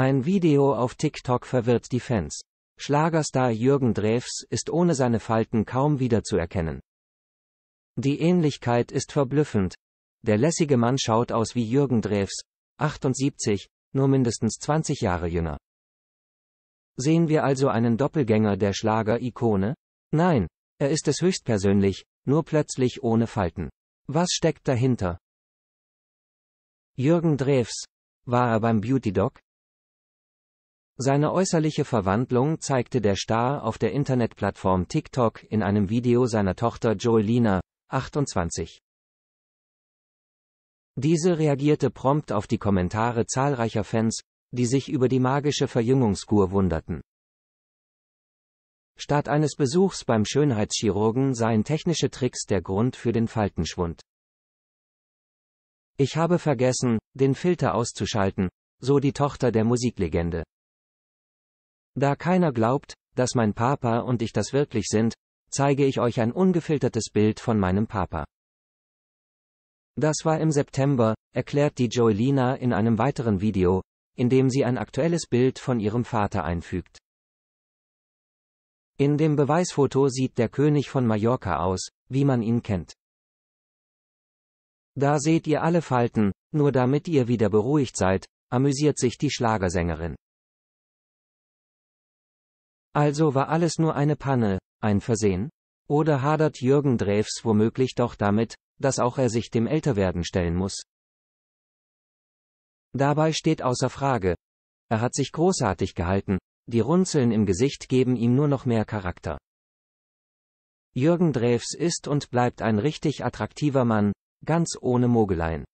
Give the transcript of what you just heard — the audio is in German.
Ein Video auf TikTok verwirrt die Fans. Schlagerstar Jürgen Drews ist ohne seine Falten kaum wiederzuerkennen. Die Ähnlichkeit ist verblüffend. Der lässige Mann schaut aus wie Jürgen Drews, 78, nur mindestens 20 Jahre jünger. Sehen wir also einen Doppelgänger der Schlager-Ikone? Nein, er ist es höchstpersönlich, nur plötzlich ohne Falten. Was steckt dahinter? Jürgen Drews. War er beim Beauty Doc? Seine äußerliche Verwandlung zeigte der Star auf der Internetplattform TikTok in einem Video seiner Tochter Joelina, 28. Diese reagierte prompt auf die Kommentare zahlreicher Fans, die sich über die magische Verjüngungskur wunderten. Statt eines Besuchs beim Schönheitschirurgen seien technische Tricks der Grund für den Faltenschwund. Ich habe vergessen, den Filter auszuschalten, so die Tochter der Musiklegende. Da keiner glaubt, dass mein Papa und ich das wirklich sind, zeige ich euch ein ungefiltertes Bild von meinem Papa. Das war im September, erklärt die Joelina in einem weiteren Video, in dem sie ein aktuelles Bild von ihrem Vater einfügt. In dem Beweisfoto sieht der König von Mallorca aus, wie man ihn kennt. Da seht ihr alle Falten, nur damit ihr wieder beruhigt seid, amüsiert sich die Schlagersängerin. Also war alles nur eine Panne, ein Versehen? Oder hadert Jürgen Drews womöglich doch damit, dass auch er sich dem Älterwerden stellen muss? Dabei steht außer Frage. Er hat sich großartig gehalten, die Runzeln im Gesicht geben ihm nur noch mehr Charakter. Jürgen Drews ist und bleibt ein richtig attraktiver Mann, ganz ohne Mogeleien.